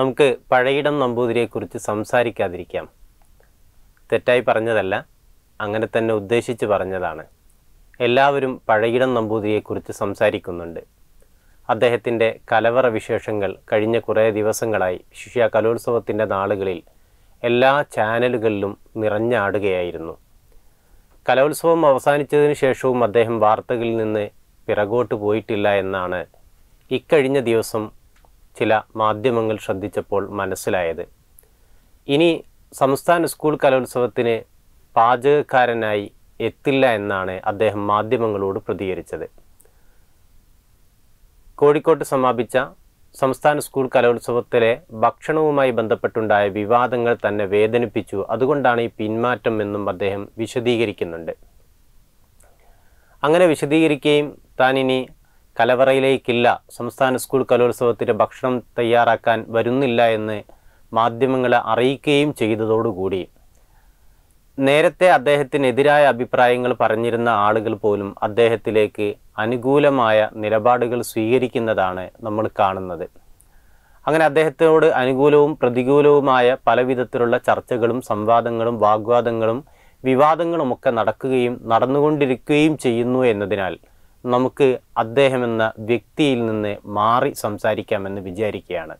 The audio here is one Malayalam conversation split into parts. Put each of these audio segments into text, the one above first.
നമുക്ക് പഴയിടം നമ്പൂതിരിയെക്കുറിച്ച് സംസാരിക്കാതിരിക്കാം തെറ്റായി പറഞ്ഞതല്ല അങ്ങനെ തന്നെ ഉദ്ദേശിച്ച് പറഞ്ഞതാണ് എല്ലാവരും പഴയിടം നമ്പൂതിരിയെക്കുറിച്ച് സംസാരിക്കുന്നുണ്ട് അദ്ദേഹത്തിൻ്റെ കലവറ വിശേഷങ്ങൾ കഴിഞ്ഞ കുറേ ദിവസങ്ങളായി ശിഷ്യ കലോത്സവത്തിൻ്റെ നാളുകളിൽ എല്ലാ ചാനലുകളിലും നിറഞ്ഞാടുകയായിരുന്നു കലോത്സവം അവസാനിച്ചതിന് ശേഷവും അദ്ദേഹം വാർത്തകളിൽ നിന്ന് പിറകോട്ട് പോയിട്ടില്ല എന്നാണ് ഇക്കഴിഞ്ഞ ദിവസം ചില മാധ്യമങ്ങൾ ശ്രദ്ധിച്ചപ്പോൾ മനസ്സിലായത് ഇനി സംസ്ഥാന സ്കൂൾ കലോത്സവത്തിന് പാചകക്കാരനായി എത്തില്ല എന്നാണ് അദ്ദേഹം മാധ്യമങ്ങളോട് പ്രതികരിച്ചത് കോഴിക്കോട്ട് സമാപിച്ച സംസ്ഥാന സ്കൂൾ കലോത്സവത്തിലെ ഭക്ഷണവുമായി ബന്ധപ്പെട്ടുണ്ടായ വിവാദങ്ങൾ തന്നെ വേദനിപ്പിച്ചു അതുകൊണ്ടാണ് ഈ പിന്മാറ്റം എന്നും അദ്ദേഹം വിശദീകരിക്കുന്നുണ്ട് അങ്ങനെ വിശദീകരിക്കുകയും താനിനി കലവറയിലേക്കില്ല സംസ്ഥാന സ്കൂൾ കലോത്സവത്തിൻ്റെ ഭക്ഷണം തയ്യാറാക്കാൻ വരുന്നില്ല എന്ന് മാധ്യമങ്ങളെ അറിയിക്കുകയും ചെയ്തതോടുകൂടി നേരത്തെ അദ്ദേഹത്തിനെതിരായ അഭിപ്രായങ്ങൾ പറഞ്ഞിരുന്ന ആളുകൾ പോലും അദ്ദേഹത്തിലേക്ക് അനുകൂലമായ നിലപാടുകൾ സ്വീകരിക്കുന്നതാണ് നമ്മൾ കാണുന്നത് അങ്ങനെ അദ്ദേഹത്തോട് അനുകൂലവും പ്രതികൂലവുമായ പലവിധത്തിലുള്ള ചർച്ചകളും സംവാദങ്ങളും വാഗ്വാദങ്ങളും വിവാദങ്ങളുമൊക്കെ നടക്കുകയും നടന്നുകൊണ്ടിരിക്കുകയും ചെയ്യുന്നു എന്നതിനാൽ നമുക്ക് അദ്ദേഹം എന്ന വ്യക്തിയിൽ നിന്ന് മാറി സംസാരിക്കാമെന്ന് വിചാരിക്കുകയാണ്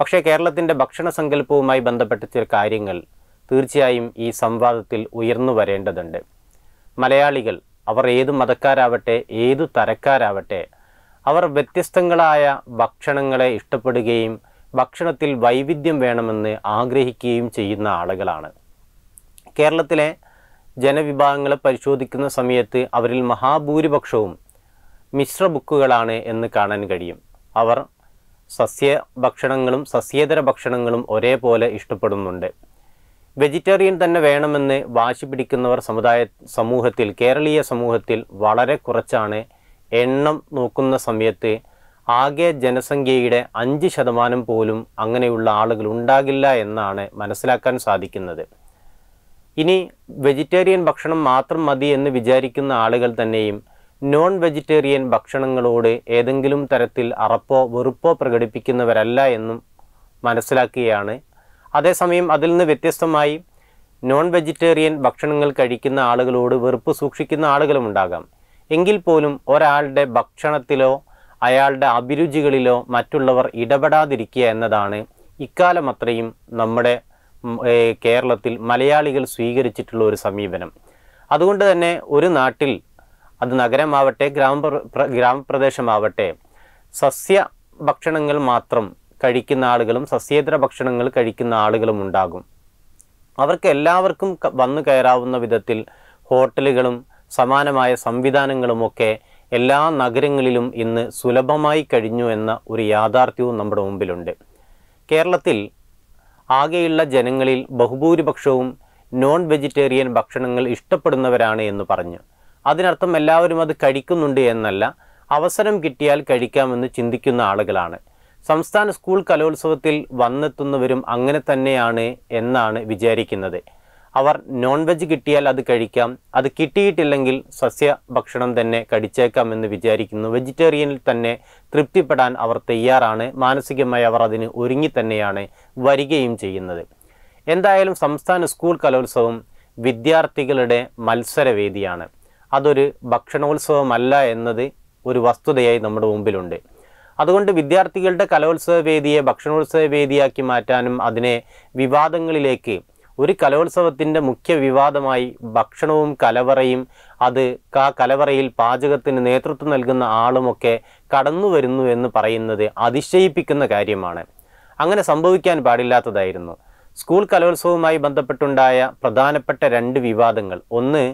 പക്ഷേ കേരളത്തിൻ്റെ ഭക്ഷണ സങ്കല്പവുമായി ബന്ധപ്പെട്ട ചില കാര്യങ്ങൾ തീർച്ചയായും ഈ സംവാദത്തിൽ ഉയർന്നു വരേണ്ടതുണ്ട് മലയാളികൾ അവർ ഏത് മതക്കാരാവട്ടെ ഏതു തരക്കാരാവട്ടെ അവർ വ്യത്യസ്തങ്ങളായ ഭക്ഷണങ്ങളെ ഇഷ്ടപ്പെടുകയും ഭക്ഷണത്തിൽ വൈവിധ്യം വേണമെന്ന് ആഗ്രഹിക്കുകയും ചെയ്യുന്ന ആളുകളാണ് കേരളത്തിലെ ജനവിഭാഗങ്ങളെ പരിശോധിക്കുന്ന സമയത്ത് അവരിൽ മഹാഭൂരിപക്ഷവും മിശ്ര ബുക്കുകളാണ് എന്ന് കാണാൻ കഴിയും അവർ സസ്യ ഭക്ഷണങ്ങളും സസ്യേതര ഭക്ഷണങ്ങളും ഒരേപോലെ ഇഷ്ടപ്പെടുന്നുണ്ട് വെജിറ്റേറിയൻ തന്നെ വേണമെന്ന് വാശി പിടിക്കുന്നവർ സമുദായ സമൂഹത്തിൽ കേരളീയ സമൂഹത്തിൽ വളരെ കുറച്ചാണ് എണ്ണം നോക്കുന്ന സമയത്ത് ആകെ ജനസംഖ്യയുടെ അഞ്ച് ശതമാനം പോലും അങ്ങനെയുള്ള ആളുകൾ ഉണ്ടാകില്ല എന്നാണ് മനസ്സിലാക്കാൻ സാധിക്കുന്നത് ഇനി വെജിറ്റേറിയൻ ഭക്ഷണം മാത്രം മതി എന്ന് വിചാരിക്കുന്ന ആളുകൾ തന്നെയും നോൺ വെജിറ്റേറിയൻ ഭക്ഷണങ്ങളോട് ഏതെങ്കിലും തരത്തിൽ അറപ്പോ വെറുപ്പോ പ്രകടിപ്പിക്കുന്നവരല്ല എന്നും മനസ്സിലാക്കുകയാണ് അതേസമയം അതിൽ നിന്ന് വ്യത്യസ്തമായി നോൺ വെജിറ്റേറിയൻ ഭക്ഷണങ്ങൾ കഴിക്കുന്ന ആളുകളോട് വെറുപ്പ് സൂക്ഷിക്കുന്ന ആളുകളും ഉണ്ടാകാം എങ്കിൽ പോലും ഒരാളുടെ ഭക്ഷണത്തിലോ അയാളുടെ അഭിരുചികളിലോ മറ്റുള്ളവർ ഇടപെടാതിരിക്കുക എന്നതാണ് ഇക്കാലം അത്രയും നമ്മുടെ കേരളത്തിൽ മലയാളികൾ സ്വീകരിച്ചിട്ടുള്ള ഒരു സമീപനം അതുകൊണ്ട് തന്നെ ഒരു നാട്ടിൽ അത് നഗരമാവട്ടെ ഗ്രാമപ്ര ഗ്രാമപ്രദേശമാവട്ടെ സസ്യ ഭക്ഷണങ്ങൾ മാത്രം കഴിക്കുന്ന ആളുകളും സസ്യേതര ഭക്ഷണങ്ങൾ കഴിക്കുന്ന ആളുകളും ഉണ്ടാകും അവർക്ക് എല്ലാവർക്കും വന്നു കയറാവുന്ന വിധത്തിൽ ഹോട്ടലുകളും സമാനമായ സംവിധാനങ്ങളുമൊക്കെ എല്ലാ നഗരങ്ങളിലും ഇന്ന് സുലഭമായി കഴിഞ്ഞു എന്ന ഒരു യാഥാർത്ഥ്യവും നമ്മുടെ മുമ്പിലുണ്ട് കേരളത്തിൽ ആകെയുള്ള ജനങ്ങളിൽ ബഹുഭൂരിപക്ഷവും നോൺ വെജിറ്റേറിയൻ ഭക്ഷണങ്ങൾ ഇഷ്ടപ്പെടുന്നവരാണ് എന്ന് പറഞ്ഞു അതിനർത്ഥം എല്ലാവരും അത് കഴിക്കുന്നുണ്ട് എന്നല്ല അവസരം കിട്ടിയാൽ കഴിക്കാമെന്ന് ചിന്തിക്കുന്ന ആളുകളാണ് സംസ്ഥാന സ്കൂൾ കലോത്സവത്തിൽ വന്നെത്തുന്നവരും അങ്ങനെ തന്നെയാണ് എന്നാണ് വിചാരിക്കുന്നത് അവർ നോൺ വെജ് കിട്ടിയാൽ അത് കഴിക്കാം അത് കിട്ടിയിട്ടില്ലെങ്കിൽ സസ്യ ഭക്ഷണം തന്നെ കഴിച്ചേക്കാം എന്ന് വിചാരിക്കുന്നു വെജിറ്റേറിയനിൽ തന്നെ തൃപ്തിപ്പെടാൻ അവർ തയ്യാറാണ് മാനസികമായി അവർ അതിന് ഒരുങ്ങി തന്നെയാണ് വരികയും ചെയ്യുന്നത് എന്തായാലും സംസ്ഥാന സ്കൂൾ കലോത്സവം വിദ്യാർത്ഥികളുടെ മത്സരവേദിയാണ് അതൊരു ഭക്ഷണോത്സവമല്ല എന്നത് ഒരു വസ്തുതയായി നമ്മുടെ മുമ്പിലുണ്ട് അതുകൊണ്ട് വിദ്യാർത്ഥികളുടെ കലോത്സവ വേദിയെ ഭക്ഷണോത്സവ വേദിയാക്കി മാറ്റാനും അതിനെ വിവാദങ്ങളിലേക്ക് ഒരു കലോത്സവത്തിൻ്റെ മുഖ്യ വിവാദമായി ഭക്ഷണവും കലവറയും അത് ആ കലവറയിൽ പാചകത്തിന് നേതൃത്വം നൽകുന്ന ആളുമൊക്കെ കടന്നു വരുന്നു എന്ന് പറയുന്നത് അതിശയിപ്പിക്കുന്ന കാര്യമാണ് അങ്ങനെ സംഭവിക്കാൻ പാടില്ലാത്തതായിരുന്നു സ്കൂൾ കലോത്സവവുമായി ബന്ധപ്പെട്ടുണ്ടായ പ്രധാനപ്പെട്ട രണ്ട് വിവാദങ്ങൾ ഒന്ന്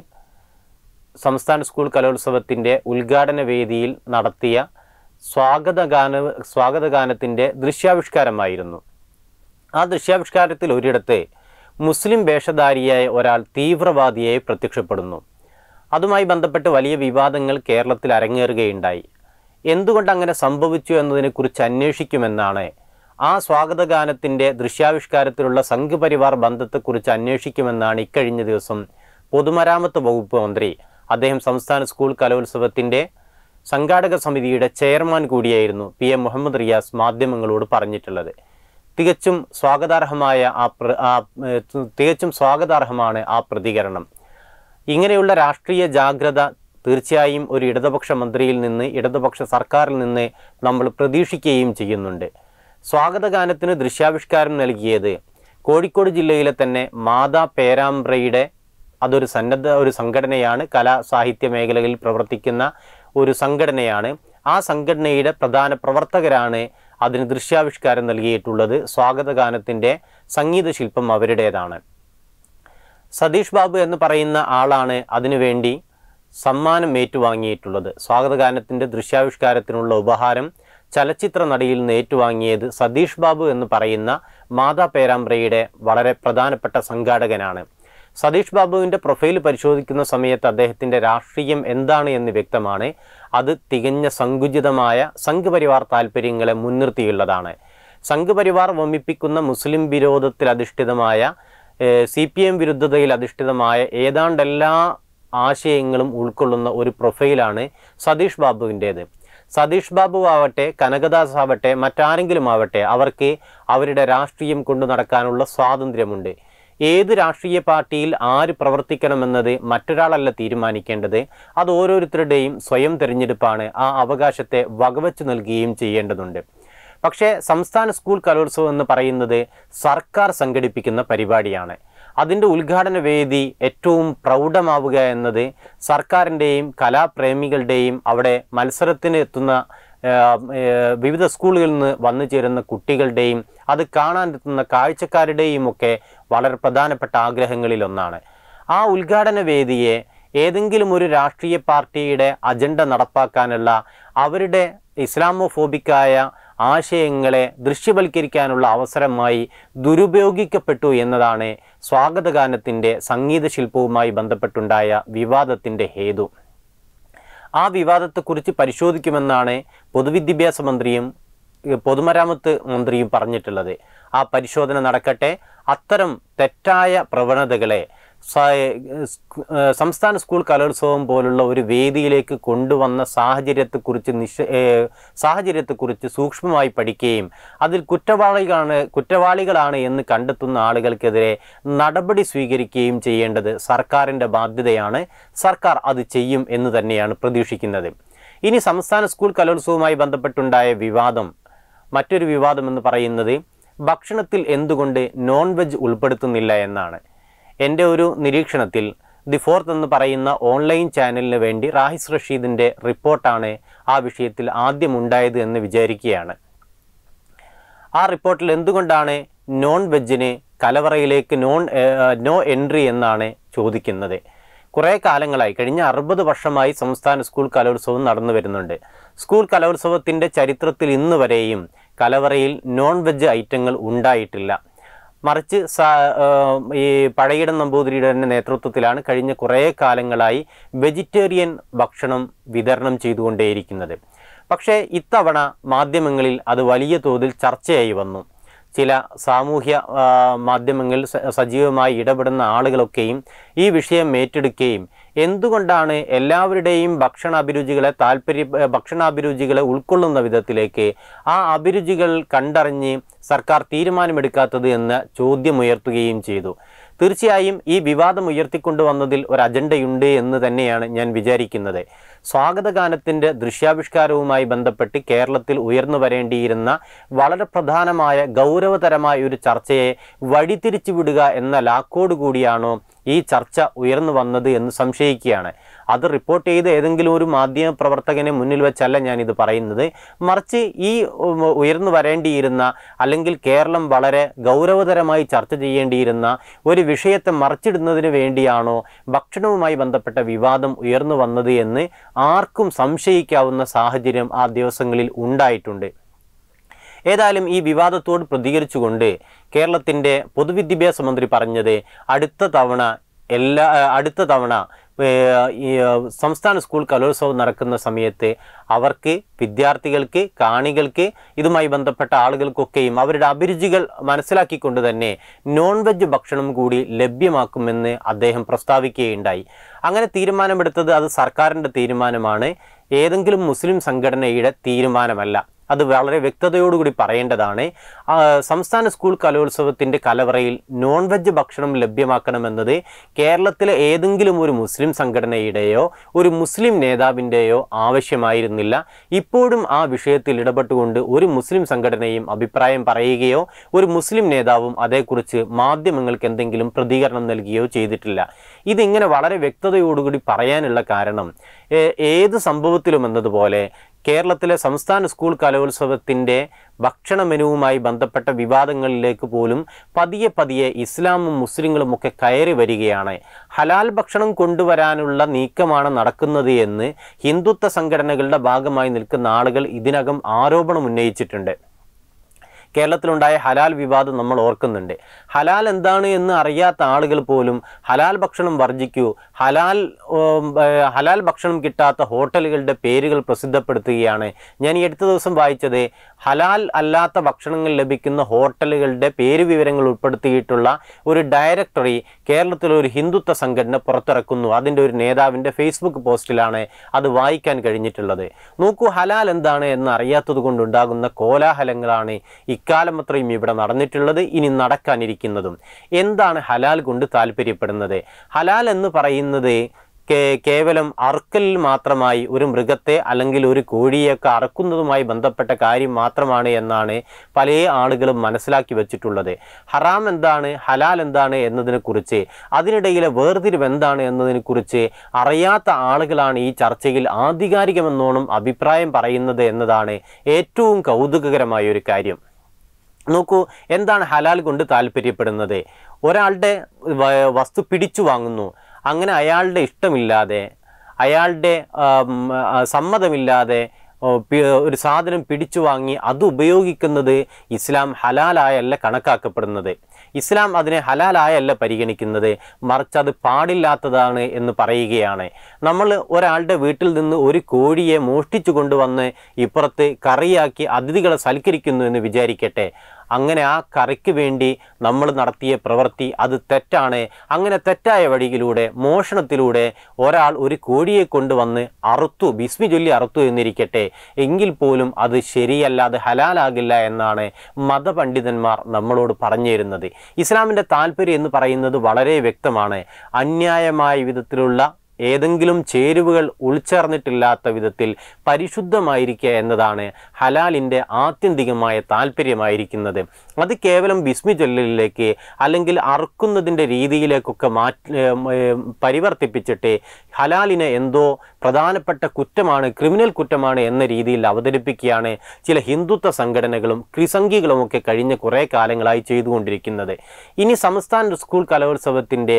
സംസ്ഥാന സ്കൂൾ കലോത്സവത്തിൻ്റെ ഉദ്ഘാടന വേദിയിൽ നടത്തിയ സ്വാഗതഗാന സ്വാഗതഗാനത്തിൻ്റെ ദൃശ്യാവിഷ്കാരമായിരുന്നു ആ ദൃശ്യാവിഷ്കാരത്തിൽ ഒരിടത്ത് മുസ്ലിം വേഷധാരിയായ ഒരാൾ തീവ്രവാദിയായി പ്രത്യക്ഷപ്പെടുന്നു അതുമായി ബന്ധപ്പെട്ട് വലിയ വിവാദങ്ങൾ കേരളത്തിൽ അരങ്ങേറുകയുണ്ടായി എന്തുകൊണ്ട് അങ്ങനെ സംഭവിച്ചു എന്നതിനെക്കുറിച്ച് അന്വേഷിക്കുമെന്നാണ് ആ സ്വാഗതഗാനത്തിൻ്റെ ദൃശ്യാവിഷ്കാരത്തിലുള്ള സംഘപരിവാർ ബന്ധത്തെക്കുറിച്ച് അന്വേഷിക്കുമെന്നാണ് ഇക്കഴിഞ്ഞ ദിവസം പൊതുമരാമത്ത് വകുപ്പ് മന്ത്രി അദ്ദേഹം സംസ്ഥാന സ്കൂൾ കലോത്സവത്തിൻ്റെ സംഘാടക സമിതിയുടെ ചെയർമാൻ കൂടിയായിരുന്നു പി എം മുഹമ്മദ് റിയാസ് മാധ്യമങ്ങളോട് പറഞ്ഞിട്ടുള്ളത് തികച്ചും സ്വാഗതാർഹമായ ആ തികച്ചും സ്വാഗതാർഹമാണ് ആ പ്രതികരണം ഇങ്ങനെയുള്ള രാഷ്ട്രീയ ജാഗ്രത തീർച്ചയായും ഒരു ഇടതുപക്ഷ മന്ത്രിയിൽ നിന്ന് ഇടതുപക്ഷ സർക്കാരിൽ നിന്ന് നമ്മൾ പ്രതീക്ഷിക്കുകയും ചെയ്യുന്നുണ്ട് സ്വാഗതഗാനത്തിന് ദൃശ്യാവിഷ്കാരം നൽകിയത് കോഴിക്കോട് ജില്ലയിലെ തന്നെ മാതാ പേരാമ്പ്രയുടെ അതൊരു സന്നദ്ധ ഒരു സംഘടനയാണ് കലാ സാഹിത്യ മേഖലകളിൽ പ്രവർത്തിക്കുന്ന ഒരു സംഘടനയാണ് ആ സംഘടനയുടെ പ്രധാന പ്രവർത്തകരാണ് അതിന് ദൃശ്യാവിഷ്കാരം നൽകിയിട്ടുള്ളത് സ്വാഗതഗാനത്തിൻ്റെ സംഗീതശില്പം അവരുടേതാണ് സതീഷ് ബാബു എന്ന് പറയുന്ന ആളാണ് അതിനുവേണ്ടി സമ്മാനം ഏറ്റുവാങ്ങിയിട്ടുള്ളത് സ്വാഗതഗാനത്തിൻ്റെ ദൃശ്യാവിഷ്കാരത്തിനുള്ള ഉപഹാരം ചലച്ചിത്ര നടിയിൽ നിന്ന് ഏറ്റുവാങ്ങിയത് സതീഷ് ബാബു എന്ന് പറയുന്ന മാതാ പേരാമ്പ്രയുടെ വളരെ പ്രധാനപ്പെട്ട സംഘാടകനാണ് സതീഷ് ബാബുവിൻ്റെ പ്രൊഫൈൽ പരിശോധിക്കുന്ന സമയത്ത് അദ്ദേഹത്തിൻ്റെ രാഷ്ട്രീയം എന്താണ് എന്ന് വ്യക്തമാണ് അത് തികഞ്ഞ സങ്കുചിതമായ സംഘപരിവാർ താല്പര്യങ്ങളെ മുൻനിർത്തിയുള്ളതാണ് സംഘപരിവാർ വമിപ്പിക്കുന്ന മുസ്ലിം വിരോധത്തിൽ അധിഷ്ഠിതമായ സി പി എം വിരുദ്ധതയിൽ അധിഷ്ഠിതമായ ഏതാണ്ട് എല്ലാ ആശയങ്ങളും ഉൾക്കൊള്ളുന്ന ഒരു പ്രൊഫൈലാണ് സതീഷ് ബാബുവിൻ്റേത് സതീഷ് ബാബു ആവട്ടെ കനകദാസ് ആവട്ടെ മറ്റാരെങ്കിലും ആവട്ടെ അവർക്ക് അവരുടെ രാഷ്ട്രീയം കൊണ്ടു നടക്കാനുള്ള സ്വാതന്ത്ര്യമുണ്ട് ഏത് രാഷ്ട്രീയ പാർട്ടിയിൽ ആര് പ്രവർത്തിക്കണമെന്നത് മറ്റൊരാളല്ല തീരുമാനിക്കേണ്ടത് അത് ഓരോരുത്തരുടെയും സ്വയം തിരഞ്ഞെടുപ്പാണ് ആ അവകാശത്തെ വകവച്ചു നൽകുകയും ചെയ്യേണ്ടതുണ്ട് പക്ഷേ സംസ്ഥാന സ്കൂൾ കലോത്സവം എന്ന് പറയുന്നത് സർക്കാർ സംഘടിപ്പിക്കുന്ന പരിപാടിയാണ് അതിൻ്റെ ഉദ്ഘാടന വേദി ഏറ്റവും പ്രൗഢമാവുക എന്നത് സർക്കാരിൻ്റെയും കലാപ്രേമികളുടെയും അവിടെ മത്സരത്തിന് എത്തുന്ന വിവിധ സ്കൂളുകളിൽ നിന്ന് വന്നു ചേരുന്ന കുട്ടികളുടെയും അത് കാണാൻ എത്തുന്ന കാഴ്ചക്കാരുടെയും ഒക്കെ വളരെ പ്രധാനപ്പെട്ട ആഗ്രഹങ്ങളിലൊന്നാണ് ആ ഉദ്ഘാടന വേദിയെ ഏതെങ്കിലും ഒരു രാഷ്ട്രീയ പാർട്ടിയുടെ അജണ്ട നടപ്പാക്കാനുള്ള അവരുടെ ഇസ്ലാമോഫോബിക്കായ ആശയങ്ങളെ ദൃശ്യവൽക്കരിക്കാനുള്ള അവസരമായി ദുരുപയോഗിക്കപ്പെട്ടു എന്നതാണ് സ്വാഗതഗാനത്തിൻ്റെ സംഗീതശില്പവുമായി ബന്ധപ്പെട്ടുണ്ടായ വിവാദത്തിൻ്റെ ഹേതു ആ വിവാദത്തെക്കുറിച്ച് പരിശോധിക്കുമെന്നാണ് പൊതുവിദ്യാഭ്യാസ മന്ത്രിയും പൊതുമരാമത്ത് മന്ത്രിയും പറഞ്ഞിട്ടുള്ളത് ആ പരിശോധന നടക്കട്ടെ അത്തരം തെറ്റായ പ്രവണതകളെ സംസ്ഥാന സ്കൂൾ കലോത്സവം പോലുള്ള ഒരു വേദിയിലേക്ക് കൊണ്ടുവന്ന സാഹചര്യത്തെക്കുറിച്ച് നിശ സാഹചര്യത്തെക്കുറിച്ച് സൂക്ഷ്മമായി പഠിക്കുകയും അതിൽ കുറ്റവാളികളാണ് കുറ്റവാളികളാണ് എന്ന് കണ്ടെത്തുന്ന ആളുകൾക്കെതിരെ നടപടി സ്വീകരിക്കുകയും ചെയ്യേണ്ടത് സർക്കാരിൻ്റെ ബാധ്യതയാണ് സർക്കാർ അത് ചെയ്യും എന്ന് തന്നെയാണ് പ്രതീക്ഷിക്കുന്നത് ഇനി സംസ്ഥാന സ്കൂൾ കലോത്സവവുമായി ബന്ധപ്പെട്ടുണ്ടായ വിവാദം മറ്റൊരു വിവാദം എന്ന് പറയുന്നത് ഭക്ഷണത്തിൽ എന്തുകൊണ്ട് നോൺ വെജ് ഉൾപ്പെടുത്തുന്നില്ല എന്നാണ് എൻ്റെ ഒരു നിരീക്ഷണത്തിൽ ദി ഫോർത്ത് എന്ന് പറയുന്ന ഓൺലൈൻ ചാനലിന് വേണ്ടി റാഹിസ് റഷീദിൻ്റെ റിപ്പോർട്ടാണ് ആ വിഷയത്തിൽ ഉണ്ടായത് എന്ന് വിചാരിക്കുകയാണ് ആ റിപ്പോർട്ടിൽ എന്തുകൊണ്ടാണ് നോൺ വെജിന് കലവറയിലേക്ക് നോൺ നോ എൻട്രി എന്നാണ് ചോദിക്കുന്നത് കുറേ കാലങ്ങളായി കഴിഞ്ഞ അറുപത് വർഷമായി സംസ്ഥാന സ്കൂൾ കലോത്സവം നടന്നു വരുന്നുണ്ട് സ്കൂൾ കലോത്സവത്തിൻ്റെ ചരിത്രത്തിൽ ഇന്ന് വരെയും കലവറയിൽ നോൺ വെജ് ഐറ്റങ്ങൾ ഉണ്ടായിട്ടില്ല മറിച്ച് ഈ പഴയിടം നമ്പൂതിരിയുടെ തന്നെ നേതൃത്വത്തിലാണ് കഴിഞ്ഞ കുറേ കാലങ്ങളായി വെജിറ്റേറിയൻ ഭക്ഷണം വിതരണം ചെയ്തുകൊണ്ടേയിരിക്കുന്നത് പക്ഷേ ഇത്തവണ മാധ്യമങ്ങളിൽ അത് വലിയ തോതിൽ ചർച്ചയായി വന്നു ചില സാമൂഹ്യ മാധ്യമങ്ങളിൽ സജീവമായി ഇടപെടുന്ന ആളുകളൊക്കെയും ഈ വിഷയം ഏറ്റെടുക്കുകയും എന്തുകൊണ്ടാണ് എല്ലാവരുടെയും ഭക്ഷണ അഭിരുചികളെ താല്പര്യ ഭക്ഷണാഭിരുചികളെ ഉൾക്കൊള്ളുന്ന വിധത്തിലേക്ക് ആ അഭിരുചികൾ കണ്ടറിഞ്ഞ് സർക്കാർ തീരുമാനമെടുക്കാത്തത് എന്ന് ചോദ്യമുയർത്തുകയും ചെയ്തു തീർച്ചയായും ഈ വിവാദം ഉയർത്തിക്കൊണ്ടുവന്നതിൽ ഒരു അജണ്ടയുണ്ട് എന്ന് തന്നെയാണ് ഞാൻ വിചാരിക്കുന്നത് സ്വാഗതഗാനത്തിൻ്റെ ദൃശ്യാവിഷ്കാരവുമായി ബന്ധപ്പെട്ട് കേരളത്തിൽ ഉയർന്നു വരേണ്ടിയിരുന്ന വളരെ പ്രധാനമായ ഗൗരവതരമായ ഒരു ചർച്ചയെ വഴിതിരിച്ചുവിടുക എന്ന ലാക്കോടുകൂടിയാണോ ഈ ചർച്ച ഉയർന്നു വന്നത് എന്ന് സംശയിക്കുകയാണ് അത് റിപ്പോർട്ട് ചെയ്ത് ഏതെങ്കിലും ഒരു മാധ്യമ പ്രവർത്തകനെ മുന്നിൽ വെച്ചല്ല ഞാനിത് പറയുന്നത് മറിച്ച് ഈ ഉയർന്നു വരേണ്ടിയിരുന്ന അല്ലെങ്കിൽ കേരളം വളരെ ഗൗരവതരമായി ചർച്ച ചെയ്യേണ്ടിയിരുന്ന ഒരു വിഷയത്തെ മറിച്ചിടുന്നതിന് വേണ്ടിയാണോ ഭക്ഷണവുമായി ബന്ധപ്പെട്ട വിവാദം ഉയർന്നു വന്നത് എന്ന് ആർക്കും സംശയിക്കാവുന്ന സാഹചര്യം ആ ദിവസങ്ങളിൽ ഉണ്ടായിട്ടുണ്ട് ഏതായാലും ഈ വിവാദത്തോട് പ്രതികരിച്ചുകൊണ്ട് കേരളത്തിൻ്റെ പൊതുവിദ്യാഭ്യാസ മന്ത്രി പറഞ്ഞത് അടുത്ത തവണ എല്ലാ അടുത്ത തവണ സംസ്ഥാന സ്കൂൾ കലോത്സവം നടക്കുന്ന സമയത്ത് അവർക്ക് വിദ്യാർത്ഥികൾക്ക് കാണികൾക്ക് ഇതുമായി ബന്ധപ്പെട്ട ആളുകൾക്കൊക്കെയും അവരുടെ അഭിരുചികൾ മനസ്സിലാക്കിക്കൊണ്ട് തന്നെ നോൺ വെജ് ഭക്ഷണം കൂടി ലഭ്യമാക്കുമെന്ന് അദ്ദേഹം പ്രസ്താവിക്കുകയുണ്ടായി അങ്ങനെ തീരുമാനമെടുത്തത് അത് സർക്കാരിൻ്റെ തീരുമാനമാണ് ഏതെങ്കിലും മുസ്ലിം സംഘടനയുടെ തീരുമാനമല്ല അത് വളരെ വ്യക്തതയോടുകൂടി പറയേണ്ടതാണ് സംസ്ഥാന സ്കൂൾ കലോത്സവത്തിൻ്റെ കലവറയിൽ നോൺ വെജ് ഭക്ഷണം ലഭ്യമാക്കണമെന്നത് കേരളത്തിലെ ഏതെങ്കിലും ഒരു മുസ്ലിം സംഘടനയുടെയോ ഒരു മുസ്ലിം നേതാവിൻ്റെയോ ആവശ്യമായിരുന്നില്ല ഇപ്പോഴും ആ വിഷയത്തിൽ ഇടപെട്ടുകൊണ്ട് ഒരു മുസ്ലിം സംഘടനയും അഭിപ്രായം പറയുകയോ ഒരു മുസ്ലിം നേതാവും അതേക്കുറിച്ച് മാധ്യമങ്ങൾക്ക് എന്തെങ്കിലും പ്രതികരണം നൽകുകയോ ചെയ്തിട്ടില്ല ഇതിങ്ങനെ വളരെ വ്യക്തതയോടുകൂടി പറയാനുള്ള കാരണം ഏത് സംഭവത്തിലും എന്നതുപോലെ കേരളത്തിലെ സംസ്ഥാന സ്കൂൾ കലോത്സവത്തിൻ്റെ ഭക്ഷണ മെനുവുമായി ബന്ധപ്പെട്ട വിവാദങ്ങളിലേക്ക് പോലും പതിയെ പതിയെ ഇസ്ലാമും മുസ്ലിങ്ങളും ഒക്കെ കയറി വരികയാണ് ഹലാൽ ഭക്ഷണം കൊണ്ടുവരാനുള്ള നീക്കമാണ് നടക്കുന്നത് എന്ന് ഹിന്ദുത്വ സംഘടനകളുടെ ഭാഗമായി നിൽക്കുന്ന ആളുകൾ ഇതിനകം ആരോപണം ഉന്നയിച്ചിട്ടുണ്ട് കേരളത്തിലുണ്ടായ ഹലാൽ വിവാദം നമ്മൾ ഓർക്കുന്നുണ്ട് ഹലാൽ എന്താണ് എന്ന് അറിയാത്ത ആളുകൾ പോലും ഹലാൽ ഭക്ഷണം വർജിക്കൂ ഹലാൽ ഹലാൽ ഭക്ഷണം കിട്ടാത്ത ഹോട്ടലുകളുടെ പേരുകൾ പ്രസിദ്ധപ്പെടുത്തുകയാണ് ഞാൻ ഈ അടുത്ത ദിവസം വായിച്ചത് ഹലാൽ അല്ലാത്ത ഭക്ഷണങ്ങൾ ലഭിക്കുന്ന ഹോട്ടലുകളുടെ പേര് വിവരങ്ങൾ ഉൾപ്പെടുത്തിയിട്ടുള്ള ഒരു ഡയറക്ടറി കേരളത്തിലെ ഒരു ഹിന്ദുത്വ സംഘടന പുറത്തിറക്കുന്നു അതിൻ്റെ ഒരു നേതാവിൻ്റെ ഫേസ്ബുക്ക് പോസ്റ്റിലാണ് അത് വായിക്കാൻ കഴിഞ്ഞിട്ടുള്ളത് നോക്കൂ ഹലാൽ എന്താണ് എന്ന് അറിയാത്തത് കൊണ്ടുണ്ടാകുന്ന കോലാഹലങ്ങളാണ് ഈ ഇക്കാലം അത്രയും ഇവിടെ നടന്നിട്ടുള്ളത് ഇനി നടക്കാനിരിക്കുന്നതും എന്താണ് ഹലാൽ കൊണ്ട് താല്പര്യപ്പെടുന്നത് ഹലാൽ എന്ന് പറയുന്നത് കേവലം അറുക്കൽ മാത്രമായി ഒരു മൃഗത്തെ അല്ലെങ്കിൽ ഒരു കോഴിയൊക്കെ അറുക്കുന്നതുമായി ബന്ധപ്പെട്ട കാര്യം മാത്രമാണ് എന്നാണ് പല ആളുകളും മനസ്സിലാക്കി വെച്ചിട്ടുള്ളത് ഹറാം എന്താണ് ഹലാൽ എന്താണ് എന്നതിനെക്കുറിച്ച് അതിനിടയിലെ വേർതിരിവ് എന്താണ് എന്നതിനെക്കുറിച്ച് അറിയാത്ത ആളുകളാണ് ഈ ചർച്ചയിൽ ആധികാരികമെന്നോണം അഭിപ്രായം പറയുന്നത് എന്നതാണ് ഏറ്റവും കൗതുകകരമായ ഒരു കാര്യം നോക്കൂ എന്താണ് ഹലാൽ കൊണ്ട് താല്പര്യപ്പെടുന്നത് ഒരാളുടെ വസ്തു പിടിച്ചു വാങ്ങുന്നു അങ്ങനെ അയാളുടെ ഇഷ്ടമില്ലാതെ അയാളുടെ സമ്മതമില്ലാതെ ഒരു സാധനം പിടിച്ചു വാങ്ങി അത് ഉപയോഗിക്കുന്നത് ഇസ്ലാം ഹലാലായല്ല കണക്കാക്കപ്പെടുന്നത് ഇസ്ലാം അതിനെ ഹലാലായല്ല പരിഗണിക്കുന്നത് മറിച്ച് അത് പാടില്ലാത്തതാണ് എന്ന് പറയുകയാണ് നമ്മൾ ഒരാളുടെ വീട്ടിൽ നിന്ന് ഒരു കോഴിയെ മോഷ്ടിച്ചു കൊണ്ടുവന്ന് ഇപ്പുറത്ത് കറിയാക്കി അതിഥികളെ സൽക്കരിക്കുന്നു എന്ന് വിചാരിക്കട്ടെ അങ്ങനെ ആ കറിക്ക് വേണ്ടി നമ്മൾ നടത്തിയ പ്രവൃത്തി അത് തെറ്റാണ് അങ്ങനെ തെറ്റായ വഴിയിലൂടെ മോഷണത്തിലൂടെ ഒരാൾ ഒരു കോഴിയെ കൊണ്ടുവന്ന് അറുത്തു ബിസ്മി ചൊല്ലി അറുത്തു എന്നിരിക്കട്ടെ എങ്കിൽ പോലും അത് ശരിയല്ല അത് ഹലാലാകില്ല എന്നാണ് മതപണ്ഡിതന്മാർ നമ്മളോട് പറഞ്ഞു തരുന്നത് ഇസ്ലാമിൻ്റെ താല്പര്യം എന്ന് പറയുന്നത് വളരെ വ്യക്തമാണ് അന്യായമായ വിധത്തിലുള്ള ഏതെങ്കിലും ചേരുവകൾ ഉൾച്ചേർന്നിട്ടില്ലാത്ത വിധത്തിൽ പരിശുദ്ധമായിരിക്കുക എന്നതാണ് ഹലാലിൻ്റെ ആത്യന്തികമായ താല്പര്യമായിരിക്കുന്നത് അത് കേവലം ബിസ്മി ചൊല്ലലിലേക്ക് അല്ലെങ്കിൽ അറുക്കുന്നതിൻ്റെ രീതിയിലേക്കൊക്കെ മാറ്റി പരിവർത്തിപ്പിച്ചിട്ട് ഹലാലിനെ എന്തോ പ്രധാനപ്പെട്ട കുറ്റമാണ് ക്രിമിനൽ കുറ്റമാണ് എന്ന രീതിയിൽ അവതരിപ്പിക്കുകയാണ് ചില ഹിന്ദുത്വ സംഘടനകളും ഒക്കെ കഴിഞ്ഞ കുറേ കാലങ്ങളായി ചെയ്തുകൊണ്ടിരിക്കുന്നത് ഇനി സംസ്ഥാന സ്കൂൾ കലോത്സവത്തിൻ്റെ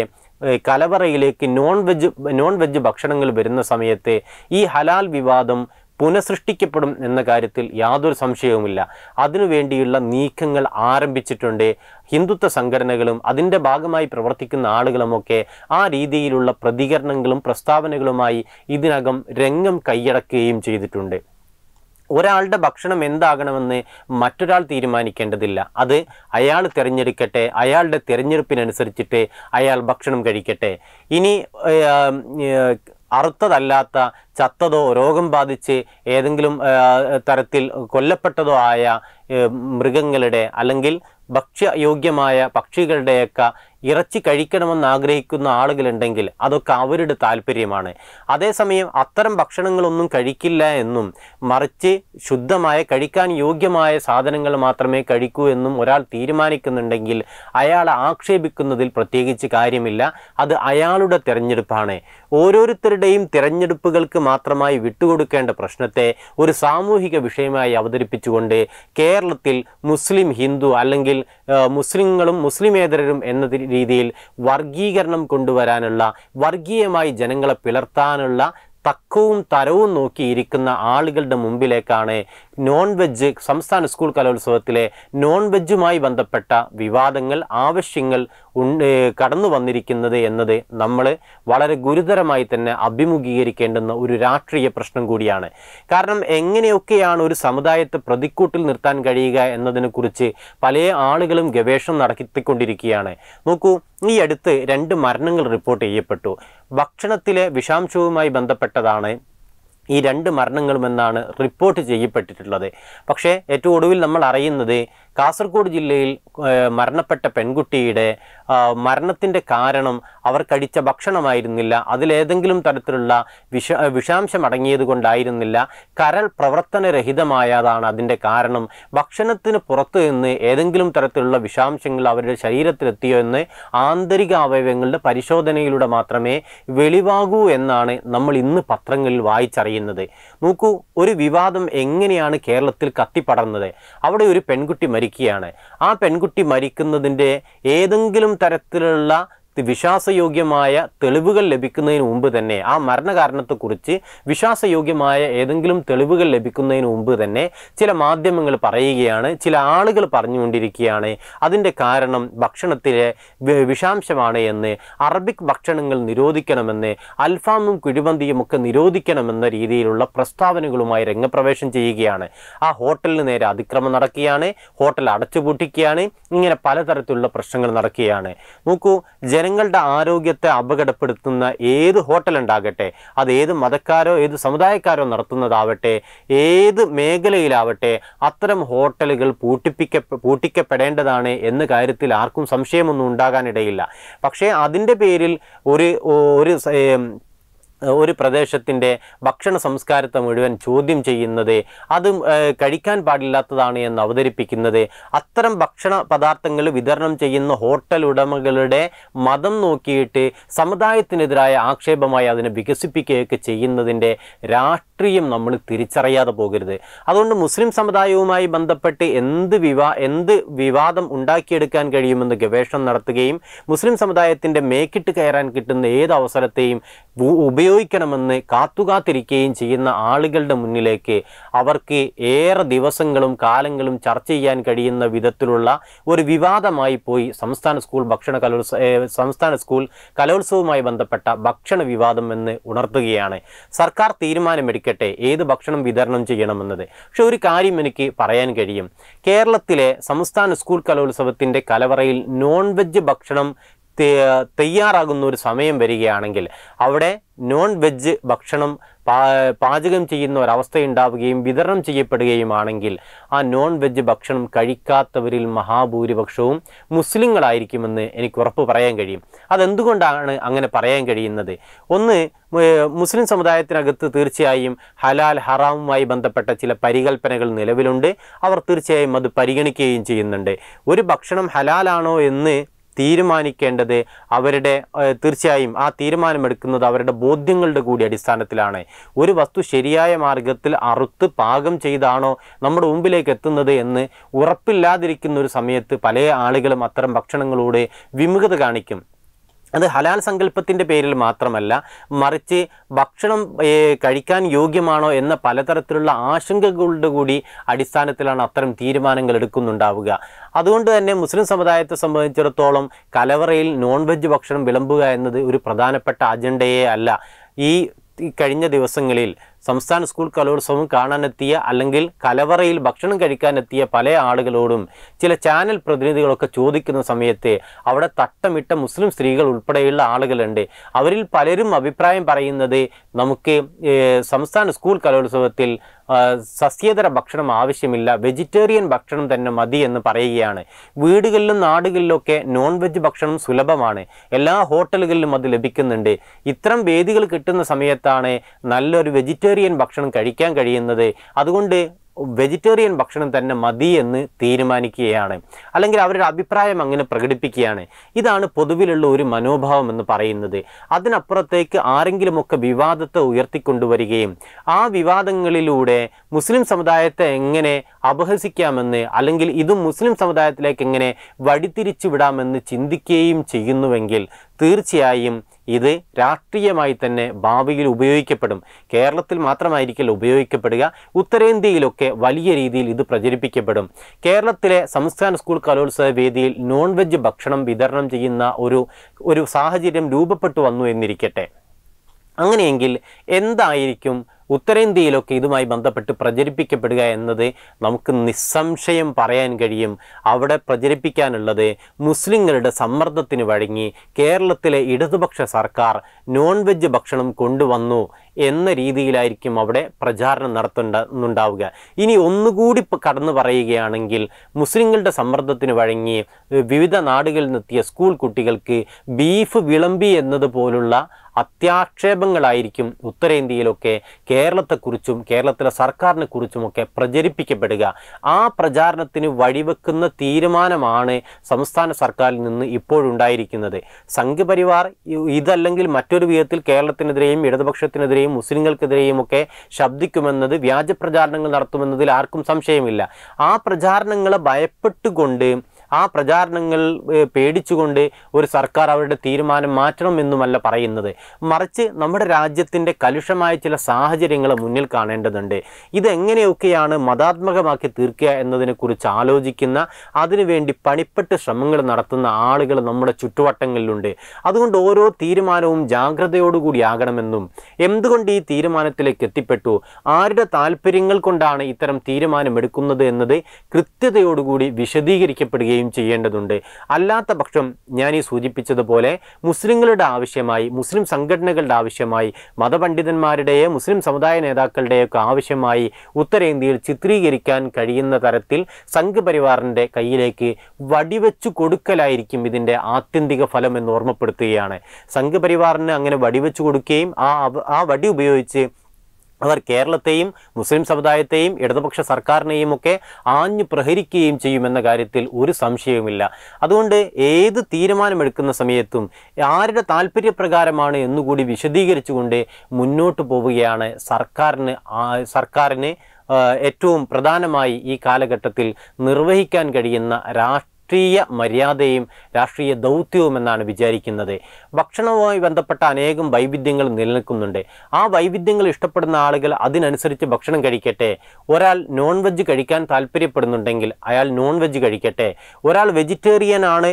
കലവറയിലേക്ക് നോൺ വെജ് നോൺ വെജ് ഭക്ഷണങ്ങൾ വരുന്ന സമയത്ത് ഈ ഹലാൽ വിവാദം പുനഃസൃഷ്ടിക്കപ്പെടും എന്ന കാര്യത്തിൽ യാതൊരു സംശയവുമില്ല അതിനുവേണ്ടിയുള്ള നീക്കങ്ങൾ ആരംഭിച്ചിട്ടുണ്ട് ഹിന്ദുത്വ സംഘടനകളും അതിൻ്റെ ഭാഗമായി പ്രവർത്തിക്കുന്ന ആളുകളുമൊക്കെ ആ രീതിയിലുള്ള പ്രതികരണങ്ങളും പ്രസ്താവനകളുമായി ഇതിനകം രംഗം കൈയടക്കുകയും ചെയ്തിട്ടുണ്ട് ഒരാളുടെ ഭക്ഷണം എന്താകണമെന്ന് മറ്റൊരാൾ തീരുമാനിക്കേണ്ടതില്ല അത് അയാൾ തിരഞ്ഞെടുക്കട്ടെ അയാളുടെ തിരഞ്ഞെടുപ്പിനനുസരിച്ചിട്ട് അയാൾ ഭക്ഷണം കഴിക്കട്ടെ ഇനി അറുത്തതല്ലാത്ത ചത്തതോ രോഗം ബാധിച്ച് ഏതെങ്കിലും തരത്തിൽ കൊല്ലപ്പെട്ടതോ ആയ മൃഗങ്ങളുടെ അല്ലെങ്കിൽ ഭക്ഷ്യയോഗ്യമായ പക്ഷികളുടെയൊക്കെ ഇറച്ചി കഴിക്കണമെന്ന് ആഗ്രഹിക്കുന്ന ആളുകളുണ്ടെങ്കിൽ അതൊക്കെ അവരുടെ താല്പര്യമാണ് അതേസമയം അത്തരം ഭക്ഷണങ്ങളൊന്നും കഴിക്കില്ല എന്നും മറിച്ച് ശുദ്ധമായ കഴിക്കാൻ യോഗ്യമായ സാധനങ്ങൾ മാത്രമേ കഴിക്കൂ എന്നും ഒരാൾ തീരുമാനിക്കുന്നുണ്ടെങ്കിൽ അയാൾ ആക്ഷേപിക്കുന്നതിൽ പ്രത്യേകിച്ച് കാര്യമില്ല അത് അയാളുടെ തിരഞ്ഞെടുപ്പാണ് ഓരോരുത്തരുടെയും തിരഞ്ഞെടുപ്പുകൾക്ക് മാത്രമായി വിട്ടുകൊടുക്കേണ്ട പ്രശ്നത്തെ ഒരു സാമൂഹിക വിഷയമായി അവതരിപ്പിച്ചുകൊണ്ട് കേരളത്തിൽ മുസ്ലിം ഹിന്ദു അല്ലെങ്കിൽ മുസ്ലിങ്ങളും മുസ്ലിമേതരരും എന്നതിൽ രീതിയിൽ വർഗീകരണം കൊണ്ടുവരാനുള്ള വർഗീയമായി ജനങ്ങളെ പിളർത്താനുള്ള തക്കവും തരവും നോക്കിയിരിക്കുന്ന ആളുകളുടെ മുമ്പിലേക്കാണ് നോൺ വെജ് സംസ്ഥാന സ്കൂൾ കലോത്സവത്തിലെ നോൺ വെജുമായി ബന്ധപ്പെട്ട വിവാദങ്ങൾ ആവശ്യങ്ങൾ കടന്നു വന്നിരിക്കുന്നത് എന്നത് നമ്മൾ വളരെ ഗുരുതരമായി തന്നെ അഭിമുഖീകരിക്കേണ്ടുന്ന ഒരു രാഷ്ട്രീയ പ്രശ്നം കൂടിയാണ് കാരണം എങ്ങനെയൊക്കെയാണ് ഒരു സമുദായത്തെ പ്രതിക്കൂട്ടിൽ നിർത്താൻ കഴിയുക എന്നതിനെക്കുറിച്ച് പല ആളുകളും ഗവേഷണം നടത്തിക്കൊണ്ടിരിക്കുകയാണ് നോക്കൂ ഈ അടുത്ത് രണ്ട് മരണങ്ങൾ റിപ്പോർട്ട് ചെയ്യപ്പെട്ടു ഭക്ഷണത്തിലെ വിഷാംശവുമായി ബന്ധപ്പെട്ടതാണ് ഈ രണ്ട് മരണങ്ങളുമെന്നാണ് റിപ്പോർട്ട് ചെയ്യപ്പെട്ടിട്ടുള്ളത് പക്ഷേ ഏറ്റവും ഒടുവിൽ നമ്മൾ അറിയുന്നത് കാസർഗോഡ് ജില്ലയിൽ മരണപ്പെട്ട പെൺകുട്ടിയുടെ മരണത്തിൻ്റെ കാരണം അവർ കഴിച്ച ഭക്ഷണമായിരുന്നില്ല അതിലേതെങ്കിലും തരത്തിലുള്ള വിഷ വിഷാംശം അടങ്ങിയതുകൊണ്ടായിരുന്നില്ല കരൾ പ്രവർത്തനരഹിതമായതാണ് അതിൻ്റെ കാരണം ഭക്ഷണത്തിന് പുറത്തു നിന്ന് ഏതെങ്കിലും തരത്തിലുള്ള വിഷാംശങ്ങൾ അവരുടെ ശരീരത്തിലെത്തിയോ എന്ന് ആന്തരിക അവയവങ്ങളുടെ പരിശോധനയിലൂടെ മാത്രമേ വെളിവാകൂ എന്നാണ് നമ്മൾ ഇന്ന് പത്രങ്ങളിൽ വായിച്ചറിയുന്നത് നോക്കൂ ഒരു വിവാദം എങ്ങനെയാണ് കേരളത്തിൽ കത്തിപ്പടർന്നത് അവിടെ ഒരു പെൺകുട്ടി മരിക്കുകയാണ് ആ പെൺകുട്ടി മരിക്കുന്നതിൻ്റെ ഏതെങ്കിലും തരത്തിലുള്ള വിശ്വാസയോഗ്യമായ തെളിവുകൾ ലഭിക്കുന്നതിന് മുമ്പ് തന്നെ ആ മരണകാരണത്തെക്കുറിച്ച് വിശ്വാസയോഗ്യമായ ഏതെങ്കിലും തെളിവുകൾ ലഭിക്കുന്നതിന് മുമ്പ് തന്നെ ചില മാധ്യമങ്ങൾ പറയുകയാണ് ചില ആളുകൾ പറഞ്ഞുകൊണ്ടിരിക്കുകയാണ് അതിൻ്റെ കാരണം ഭക്ഷണത്തിലെ വിഷാംശമാണ് എന്ന് അറബിക് ഭക്ഷണങ്ങൾ നിരോധിക്കണമെന്ന് അൽഫാമും കുഴിമന്തിയും ഒക്കെ നിരോധിക്കണമെന്ന രീതിയിലുള്ള പ്രസ്താവനകളുമായി രംഗപ്രവേശം ചെയ്യുകയാണ് ആ ഹോട്ടലിന് നേരെ അതിക്രമം നടക്കുകയാണ് ഹോട്ടൽ അടച്ചുപൂട്ടിക്കുകയാണ് ഇങ്ങനെ പലതരത്തിലുള്ള പ്രശ്നങ്ങൾ നടക്കുകയാണ് നോക്കൂ ജന ജനങ്ങളുടെ ആരോഗ്യത്തെ അപകടപ്പെടുത്തുന്ന ഏത് ഹോട്ടൽ ഉണ്ടാകട്ടെ അത് ഏത് മതക്കാരോ ഏത് സമുദായക്കാരോ നടത്തുന്നതാവട്ടെ ഏത് മേഖലയിലാവട്ടെ അത്തരം ഹോട്ടലുകൾ പൂട്ടിപ്പിക്ക പൂട്ടിക്കപ്പെടേണ്ടതാണ് എന്ന കാര്യത്തിൽ ആർക്കും സംശയമൊന്നും ഉണ്ടാകാനിടയില്ല പക്ഷേ അതിൻ്റെ പേരിൽ ഒരു ഒരു ഒരു പ്രദേശത്തിൻ്റെ ഭക്ഷണ സംസ്കാരത്തെ മുഴുവൻ ചോദ്യം ചെയ്യുന്നത് അത് കഴിക്കാൻ പാടില്ലാത്തതാണ് എന്ന് അവതരിപ്പിക്കുന്നത് അത്തരം ഭക്ഷണ പദാർത്ഥങ്ങൾ വിതരണം ചെയ്യുന്ന ഹോട്ടൽ ഉടമകളുടെ മതം നോക്കിയിട്ട് സമുദായത്തിനെതിരായ ആക്ഷേപമായി അതിനെ വികസിപ്പിക്കുകയൊക്കെ ചെയ്യുന്നതിൻ്റെ രാഷ്ട്രീയം നമ്മൾ തിരിച്ചറിയാതെ പോകരുത് അതുകൊണ്ട് മുസ്ലിം സമുദായവുമായി ബന്ധപ്പെട്ട് എന്ത് വിവാ എന്ത് വിവാദം ഉണ്ടാക്കിയെടുക്കാൻ കഴിയുമെന്ന് ഗവേഷണം നടത്തുകയും മുസ്ലിം സമുദായത്തിൻ്റെ മേക്കിട്ട് കയറാൻ കിട്ടുന്ന ഏത് അവസരത്തെയും ഉപയോഗ ഉപയോഗിക്കണമെന്ന് കാത്തുകാത്തിരിക്കുകയും ചെയ്യുന്ന ആളുകളുടെ മുന്നിലേക്ക് അവർക്ക് ഏറെ ദിവസങ്ങളും കാലങ്ങളും ചർച്ച ചെയ്യാൻ കഴിയുന്ന വിധത്തിലുള്ള ഒരു വിവാദമായി പോയി സംസ്ഥാന സ്കൂൾ ഭക്ഷണ കലോത്സവ സംസ്ഥാന സ്കൂൾ കലോത്സവവുമായി ബന്ധപ്പെട്ട ഭക്ഷണ വിവാദം എന്ന് ഉണർത്തുകയാണ് സർക്കാർ തീരുമാനമെടുക്കട്ടെ ഏത് ഭക്ഷണം വിതരണം ചെയ്യണമെന്നത് പക്ഷെ ഒരു കാര്യം എനിക്ക് പറയാൻ കഴിയും കേരളത്തിലെ സംസ്ഥാന സ്കൂൾ കലോത്സവത്തിൻ്റെ കലവറയിൽ നോൺ വെജ് ഭക്ഷണം തയ്യാറാകുന്ന ഒരു സമയം വരികയാണെങ്കിൽ അവിടെ നോൺ വെജ് ഭക്ഷണം പാചകം ചെയ്യുന്ന ഒരവസ്ഥ ഉണ്ടാവുകയും വിതരണം ചെയ്യപ്പെടുകയുമാണെങ്കിൽ ആ നോൺ വെജ് ഭക്ഷണം കഴിക്കാത്തവരിൽ മഹാഭൂരിപക്ഷവും മുസ്ലിങ്ങളായിരിക്കുമെന്ന് എനിക്ക് ഉറപ്പ് പറയാൻ കഴിയും അതെന്തുകൊണ്ടാണ് അങ്ങനെ പറയാൻ കഴിയുന്നത് ഒന്ന് മുസ്ലിം സമുദായത്തിനകത്ത് തീർച്ചയായും ഹലാൽ ഹറാമുമായി ബന്ധപ്പെട്ട ചില പരികൽപ്പനകൾ നിലവിലുണ്ട് അവർ തീർച്ചയായും അത് പരിഗണിക്കുകയും ചെയ്യുന്നുണ്ട് ഒരു ഭക്ഷണം ഹലാലാണോ എന്ന് തീരുമാനിക്കേണ്ടത് അവരുടെ തീർച്ചയായും ആ തീരുമാനമെടുക്കുന്നത് അവരുടെ ബോധ്യങ്ങളുടെ കൂടി അടിസ്ഥാനത്തിലാണ് ഒരു വസ്തു ശരിയായ മാർഗത്തിൽ അറുത്ത് പാകം ചെയ്താണോ നമ്മുടെ മുമ്പിലേക്ക് എത്തുന്നത് എന്ന് ഉറപ്പില്ലാതിരിക്കുന്ന ഒരു സമയത്ത് പല ആളുകളും അത്തരം ഭക്ഷണങ്ങളോട് വിമുഖത കാണിക്കും അത് ഹലാൽ സങ്കല്പത്തിൻ്റെ പേരിൽ മാത്രമല്ല മറിച്ച് ഭക്ഷണം കഴിക്കാൻ യോഗ്യമാണോ എന്ന പലതരത്തിലുള്ള ആശങ്കകളുടെ കൂടി അടിസ്ഥാനത്തിലാണ് അത്തരം തീരുമാനങ്ങൾ എടുക്കുന്നുണ്ടാവുക അതുകൊണ്ട് തന്നെ മുസ്ലിം സമുദായത്തെ സംബന്ധിച്ചിടത്തോളം കലവറയിൽ നോൺ വെജ് ഭക്ഷണം വിളമ്പുക എന്നത് ഒരു പ്രധാനപ്പെട്ട അജണ്ടയെ അല്ല ഈ കഴിഞ്ഞ ദിവസങ്ങളിൽ സംസ്ഥാന സ്കൂൾ കലോത്സവം കാണാനെത്തിയ അല്ലെങ്കിൽ കലവറയിൽ ഭക്ഷണം കഴിക്കാനെത്തിയ പല ആളുകളോടും ചില ചാനൽ പ്രതിനിധികളൊക്കെ ചോദിക്കുന്ന സമയത്ത് അവിടെ തട്ടമിട്ട മുസ്ലിം സ്ത്രീകൾ ഉൾപ്പെടെയുള്ള ആളുകളുണ്ട് അവരിൽ പലരും അഭിപ്രായം പറയുന്നത് നമുക്ക് സംസ്ഥാന സ്കൂൾ കലോത്സവത്തിൽ സസ്യേതര ഭക്ഷണം ആവശ്യമില്ല വെജിറ്റേറിയൻ ഭക്ഷണം തന്നെ മതി എന്ന് പറയുകയാണ് വീടുകളിലും നാടുകളിലൊക്കെ നോൺ വെജ് ഭക്ഷണം സുലഭമാണ് എല്ലാ ഹോട്ടലുകളിലും അത് ലഭിക്കുന്നുണ്ട് ഇത്തരം വേദികൾ കിട്ടുന്ന സമയത്താണ് നല്ലൊരു വെജിറ്റേറിയൻ വെജിറ്റേറിയൻ ഭക്ഷണം കഴിക്കാൻ കഴിയുന്നത് അതുകൊണ്ട് വെജിറ്റേറിയൻ ഭക്ഷണം തന്നെ മതി എന്ന് തീരുമാനിക്കുകയാണ് അല്ലെങ്കിൽ അവരുടെ അഭിപ്രായം അങ്ങനെ പ്രകടിപ്പിക്കുകയാണ് ഇതാണ് പൊതുവിലുള്ള ഒരു മനോഭാവം എന്ന് പറയുന്നത് അതിനപ്പുറത്തേക്ക് ആരെങ്കിലുമൊക്കെ വിവാദത്തെ ഉയർത്തിക്കൊണ്ടുവരികയും ആ വിവാദങ്ങളിലൂടെ മുസ്ലിം സമുദായത്തെ എങ്ങനെ അപഹസിക്കാമെന്ന് അല്ലെങ്കിൽ ഇതും മുസ്ലിം സമുദായത്തിലേക്ക് എങ്ങനെ വഴിതിരിച്ചു വിടാമെന്ന് ചിന്തിക്കുകയും ചെയ്യുന്നുവെങ്കിൽ തീർച്ചയായും ഇത് രാഷ്ട്രീയമായി തന്നെ ഭാവിയിൽ ഉപയോഗിക്കപ്പെടും കേരളത്തിൽ മാത്രമായിരിക്കില്ല ഉപയോഗിക്കപ്പെടുക ഉത്തരേന്ത്യയിലൊക്കെ വലിയ രീതിയിൽ ഇത് പ്രചരിപ്പിക്കപ്പെടും കേരളത്തിലെ സംസ്ഥാന സ്കൂൾ കലോത്സവ വേദിയിൽ നോൺ വെജ് ഭക്ഷണം വിതരണം ചെയ്യുന്ന ഒരു ഒരു സാഹചര്യം രൂപപ്പെട്ടു വന്നു എന്നിരിക്കട്ടെ അങ്ങനെയെങ്കിൽ എന്തായിരിക്കും ഉത്തരേന്ത്യയിലൊക്കെ ഇതുമായി ബന്ധപ്പെട്ട് പ്രചരിപ്പിക്കപ്പെടുക എന്നത് നമുക്ക് നിസ്സംശയം പറയാൻ കഴിയും അവിടെ പ്രചരിപ്പിക്കാനുള്ളത് മുസ്ലിങ്ങളുടെ സമ്മർദ്ദത്തിന് വഴങ്ങി കേരളത്തിലെ ഇടതുപക്ഷ സർക്കാർ നോൺ വെജ് ഭക്ഷണം കൊണ്ടുവന്നു എന്ന രീതിയിലായിരിക്കും അവിടെ പ്രചാരണം നടത്തുന്നുണ്ടാവുക ഇനി ഒന്നുകൂടി കടന്നു പറയുകയാണെങ്കിൽ മുസ്ലിങ്ങളുടെ സമ്മർദ്ദത്തിന് വഴങ്ങി വിവിധ നാടുകളിൽ നിന്നെത്തിയ സ്കൂൾ കുട്ടികൾക്ക് ബീഫ് വിളമ്പി എന്നതുപോലുള്ള അത്യാക്ഷേപങ്ങളായിരിക്കും ഉത്തരേന്ത്യയിലൊക്കെ കേരളത്തെക്കുറിച്ചും കേരളത്തിലെ സർക്കാരിനെ കുറിച്ചുമൊക്കെ പ്രചരിപ്പിക്കപ്പെടുക ആ പ്രചാരണത്തിന് വഴിവെക്കുന്ന തീരുമാനമാണ് സംസ്ഥാന സർക്കാരിൽ നിന്ന് ഇപ്പോഴുണ്ടായിരിക്കുന്നത് സംഘപരിവാർ ഇതല്ലെങ്കിൽ മറ്റൊരു വിധത്തിൽ കേരളത്തിനെതിരെയും ഇടതുപക്ഷത്തിനെതിരെയും മുസ്ലിങ്ങൾക്കെതിരെയും ഒക്കെ ശബ്ദിക്കുമെന്നത് വ്യാജ പ്രചാരണങ്ങൾ നടത്തുമെന്നതിൽ ആർക്കും സംശയമില്ല ആ പ്രചാരണങ്ങളെ ഭയപ്പെട്ടുകൊണ്ട് ആ പ്രചാരണങ്ങൾ പേടിച്ചുകൊണ്ട് ഒരു സർക്കാർ അവരുടെ തീരുമാനം മാറ്റണമെന്നുമല്ല പറയുന്നത് മറിച്ച് നമ്മുടെ രാജ്യത്തിൻ്റെ കലുഷമായ ചില സാഹചര്യങ്ങൾ മുന്നിൽ കാണേണ്ടതുണ്ട് ഇതെങ്ങനെയൊക്കെയാണ് മതാത്മകമാക്കി തീർക്കുക എന്നതിനെക്കുറിച്ച് ആലോചിക്കുന്ന അതിനുവേണ്ടി പണിപ്പെട്ട് ശ്രമങ്ങൾ നടത്തുന്ന ആളുകൾ നമ്മുടെ ചുറ്റുവട്ടങ്ങളിലുണ്ട് അതുകൊണ്ട് ഓരോ തീരുമാനവും ജാഗ്രതയോടുകൂടി ആകണമെന്നും എന്തുകൊണ്ട് ഈ തീരുമാനത്തിലേക്ക് എത്തിപ്പെട്ടു ആരുടെ താല്പര്യങ്ങൾ കൊണ്ടാണ് ഇത്തരം തീരുമാനമെടുക്കുന്നത് എന്നത് കൃത്യതയോടുകൂടി വിശദീകരിക്കപ്പെടുകയും ചെയ്യുകയും ചെയ്യേണ്ടതുണ്ട് അല്ലാത്ത പക്ഷം ഞാൻ ഈ സൂചിപ്പിച്ചതുപോലെ മുസ്ലിങ്ങളുടെ ആവശ്യമായി മുസ്ലിം സംഘടനകളുടെ ആവശ്യമായി മതപണ്ഡിതന്മാരുടെയോ മുസ്ലിം സമുദായ നേതാക്കളുടെയൊക്കെ ആവശ്യമായി ഉത്തരേന്ത്യയിൽ ചിത്രീകരിക്കാൻ കഴിയുന്ന തരത്തിൽ സംഘപരിവാറിൻ്റെ കയ്യിലേക്ക് വടിവെച്ചു കൊടുക്കലായിരിക്കും ഇതിൻ്റെ ആത്യന്തിക ഫലം എന്ന് ഓർമ്മപ്പെടുത്തുകയാണ് സംഘപരിവാറിന് അങ്ങനെ വടിവെച്ചു കൊടുക്കുകയും ആ ആ വടി ഉപയോഗിച്ച് അവർ കേരളത്തെയും മുസ്ലിം സമുദായത്തെയും ഇടതുപക്ഷ സർക്കാരിനെയും ഒക്കെ ആഞ്ഞു പ്രഹരിക്കുകയും ചെയ്യുമെന്ന കാര്യത്തിൽ ഒരു സംശയവുമില്ല അതുകൊണ്ട് ഏത് തീരുമാനമെടുക്കുന്ന സമയത്തും ആരുടെ താല്പര്യപ്രകാരമാണ് എന്നുകൂടി വിശദീകരിച്ചുകൊണ്ട് മുന്നോട്ട് പോവുകയാണ് സർക്കാരിന് സർക്കാരിന് ഏറ്റവും പ്രധാനമായി ഈ കാലഘട്ടത്തിൽ നിർവഹിക്കാൻ കഴിയുന്ന രാഷ്ട്ര രാഷ്ട്രീയ മര്യാദയും രാഷ്ട്രീയ ദൗത്യവും എന്നാണ് വിചാരിക്കുന്നത് ഭക്ഷണവുമായി ബന്ധപ്പെട്ട അനേകം വൈവിധ്യങ്ങൾ നിലനിൽക്കുന്നുണ്ട് ആ വൈവിധ്യങ്ങൾ ഇഷ്ടപ്പെടുന്ന ആളുകൾ അതിനനുസരിച്ച് ഭക്ഷണം കഴിക്കട്ടെ ഒരാൾ നോൺ വെജ് കഴിക്കാൻ താല്പര്യപ്പെടുന്നുണ്ടെങ്കിൽ അയാൾ നോൺ വെജ് കഴിക്കട്ടെ ഒരാൾ വെജിറ്റേറിയൻ ആണ്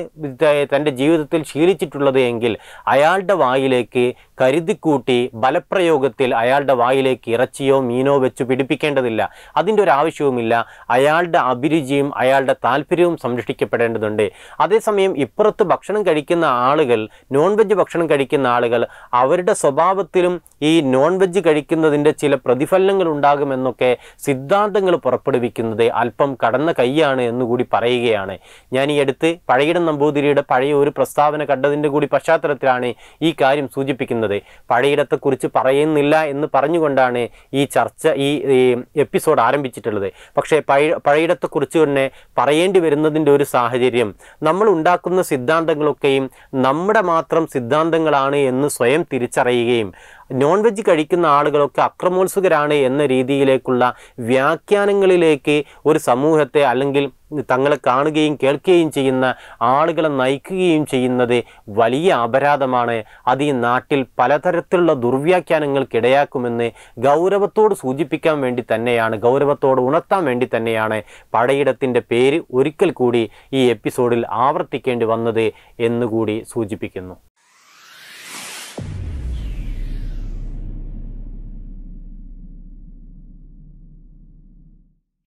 തൻ്റെ ജീവിതത്തിൽ ശീലിച്ചിട്ടുള്ളത് എങ്കിൽ അയാളുടെ വായിലേക്ക് കരുതിക്കൂട്ടി ബലപ്രയോഗത്തിൽ അയാളുടെ വായിലേക്ക് ഇറച്ചിയോ മീനോ വെച്ച് പിടിപ്പിക്കേണ്ടതില്ല അതിൻ്റെ ഒരു ആവശ്യവുമില്ല അയാളുടെ അഭിരുചിയും അയാളുടെ താല്പര്യവും സംരക്ഷിക്കപ്പെടേണ്ടതുണ്ട് അതേസമയം ഇപ്പുറത്ത് ഭക്ഷണം കഴിക്കുന്ന ആളുകൾ നോൺ വെജ് ഭക്ഷണം കഴിക്കുന്ന ആളുകൾ അവരുടെ സ്വഭാവത്തിലും ഈ നോൺ വെജ് കഴിക്കുന്നതിൻ്റെ ചില പ്രതിഫലനങ്ങൾ ഉണ്ടാകുമെന്നൊക്കെ സിദ്ധാന്തങ്ങൾ പുറപ്പെടുവിക്കുന്നത് അല്പം കടന്ന കൈയാണ് എന്നുകൂടി പറയുകയാണ് ഞാൻ ഈ അടുത്ത് പഴയിടം നമ്പൂതിരിയുടെ പഴയ ഒരു പ്രസ്താവന കണ്ടതിൻ്റെ കൂടി പശ്ചാത്തലത്തിലാണ് ഈ കാര്യം സൂചിപ്പിക്കുന്നത് പറയുന്നത് പഴയിടത്തെക്കുറിച്ച് പറയുന്നില്ല എന്ന് പറഞ്ഞുകൊണ്ടാണ് ഈ ചർച്ച ഈ എപ്പിസോഡ് ആരംഭിച്ചിട്ടുള്ളത് പക്ഷേ പഴ പഴയിടത്തെക്കുറിച്ച് തന്നെ പറയേണ്ടി വരുന്നതിൻ്റെ ഒരു സാഹചര്യം നമ്മൾ ഉണ്ടാക്കുന്ന സിദ്ധാന്തങ്ങളൊക്കെയും നമ്മുടെ മാത്രം സിദ്ധാന്തങ്ങളാണ് എന്ന് സ്വയം തിരിച്ചറിയുകയും നോൺ വെജ് കഴിക്കുന്ന ആളുകളൊക്കെ അക്രമോത്സുകരാണ് എന്ന രീതിയിലേക്കുള്ള വ്യാഖ്യാനങ്ങളിലേക്ക് ഒരു സമൂഹത്തെ അല്ലെങ്കിൽ തങ്ങളെ കാണുകയും കേൾക്കുകയും ചെയ്യുന്ന ആളുകളെ നയിക്കുകയും ചെയ്യുന്നത് വലിയ അപരാധമാണ് അത് ഈ നാട്ടിൽ പലതരത്തിലുള്ള ദുർവ്യാഖ്യാനങ്ങൾക്ക് ഇടയാക്കുമെന്ന് ഗൗരവത്തോട് സൂചിപ്പിക്കാൻ വേണ്ടി തന്നെയാണ് ഗൗരവത്തോട് ഉണർത്താൻ വേണ്ടി തന്നെയാണ് പടയിടത്തിൻ്റെ പേര് ഒരിക്കൽ കൂടി ഈ എപ്പിസോഡിൽ ആവർത്തിക്കേണ്ടി വന്നത് എന്നുകൂടി സൂചിപ്പിക്കുന്നു